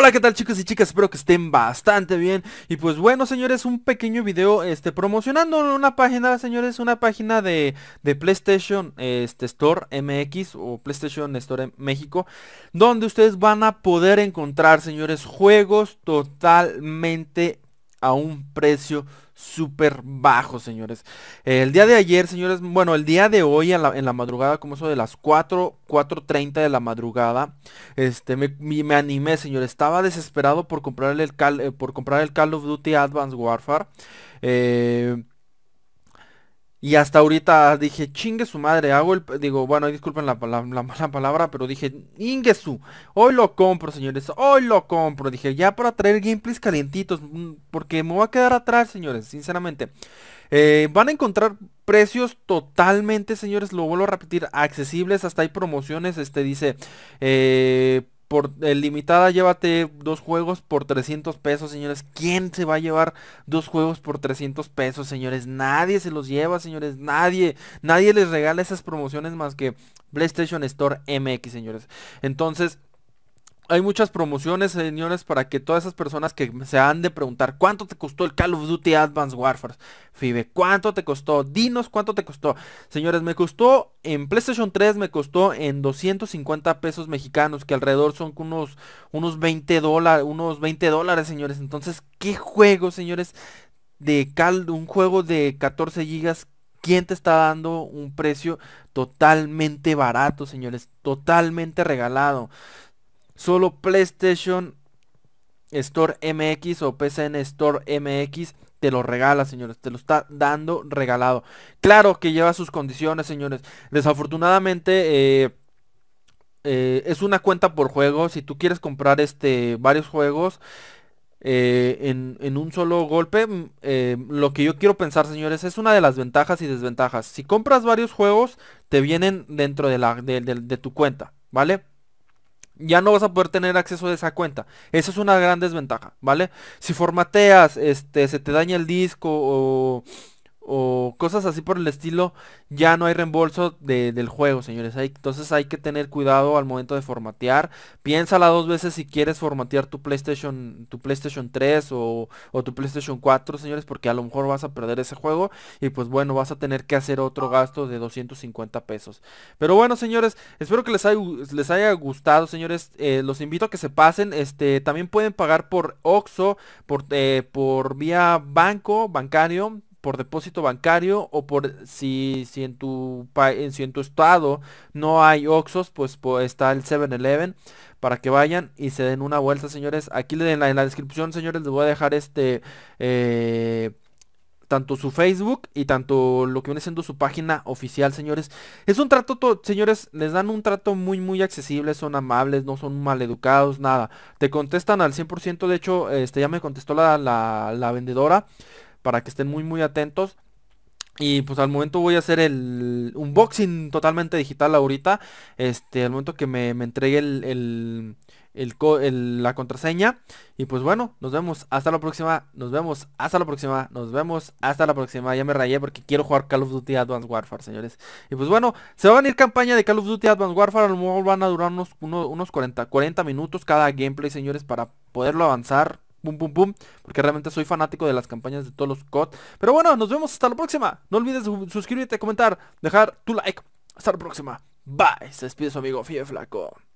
Hola, ¿qué tal chicos y chicas? Espero que estén bastante bien. Y pues bueno, señores, un pequeño video este, promocionando una página, señores, una página de, de PlayStation este, Store MX o PlayStation Store México, donde ustedes van a poder encontrar, señores, juegos totalmente a un precio súper bajo, señores. el día de ayer, señores, bueno, el día de hoy en la, madrugada, como eso de las 4, 4.30 de la madrugada, este, me, animé, señores, Estaba desesperado por comprarle el eh, por comprar el Call of Duty Advanced Warfare. Eh, y hasta ahorita dije, chingue su madre, hago el... Digo, bueno, disculpen la, mala palabra, pero dije, ingue su. Hoy lo compro, señores, hoy lo compro. Dije, ya para traer gameplays calientitos, mm, porque me voy a quedar atrás, señores, sinceramente. Eh, van a encontrar precios totalmente, señores, lo vuelvo a repetir, accesibles. Hasta hay promociones, este dice... Eh, por limitada llévate dos juegos por 300 pesos, señores. ¿Quién se va a llevar dos juegos por 300 pesos, señores? Nadie se los lleva, señores. Nadie. Nadie les regala esas promociones más que PlayStation Store MX, señores. Entonces hay muchas promociones, señores, para que todas esas personas que se han de preguntar cuánto te costó el Call of Duty Advanced Warfare, FIBE, cuánto te costó, dinos cuánto te costó. Señores, me costó en PlayStation 3, me costó en 250 pesos mexicanos, que alrededor son unos, unos 20 dólares, unos 20 dólares, señores. Entonces, ¿qué juego, señores? De Cal, un juego de 14 gigas, ¿quién te está dando un precio totalmente barato, señores? Totalmente regalado. Solo PlayStation Store MX o PCN Store MX te lo regala, señores. Te lo está dando regalado. Claro que lleva sus condiciones, señores. Desafortunadamente, eh, eh, es una cuenta por juego. Si tú quieres comprar este, varios juegos eh, en, un solo golpe, mm, lo que yo quiero pensar, señores, es una de las ventajas y desventajas. Si compras varios juegos, te vienen dentro de, la, de tu cuenta, ¿vale? ya no vas a poder tener acceso a esa cuenta. Esa es una gran desventaja, ¿vale? Si formateas, este, se te daña el disco o o cosas así por el estilo, ya no hay reembolso del juego, señores. entonces hay que tener cuidado al momento de formatear. Piénsala dos veces si quieres formatear tu PlayStation, tu PlayStation 3 o, tu PlayStation 4, señores, porque a lo mejor vas a perder ese juego y pues bueno, vas a tener que hacer otro gasto de 250 pesos. Pero bueno, señores, espero que les haya, les haya gustado, señores. Eh, los invito a que se pasen. Este, también pueden pagar por Oxxo, por, eh, por vía banco, bancario por depósito bancario o por si, si, en, tu, en tu estado no hay Oxos, pues, está el 7-Eleven para que vayan y se den una vuelta, señores. Aquí en la, en la descripción, señores, les voy a dejar este... Eh, tanto su Facebook y tanto lo que viene siendo su página oficial, señores. Es un trato, señores, les dan un trato muy, muy accesible, son amables, no son maleducados, nada. Te contestan al 100%, de hecho, este, ya me contestó la, la, la vendedora para que estén muy muy atentos. Y pues al momento voy a hacer el unboxing totalmente digital ahorita. Este, al momento que me, entregue el, el, la contraseña. Y pues bueno, nos vemos hasta la próxima. Nos vemos hasta la próxima. Nos vemos hasta la próxima. Ya me rayé porque quiero jugar Call of Duty Advanced Warfare, señores. Y pues bueno, se va a venir campaña de Call of Duty Advanced Warfare. A lo mejor van a durar unos, unos 40, 40 minutos cada gameplay, señores, para poderlo avanzar boom, porque realmente soy fanático de las campañas de todos los COD. Pero bueno, nos vemos hasta la próxima. No olvides suscribirte, comentar, dejar tu like. Hasta la próxima. Bye. Se despide su amigo Fie Flaco.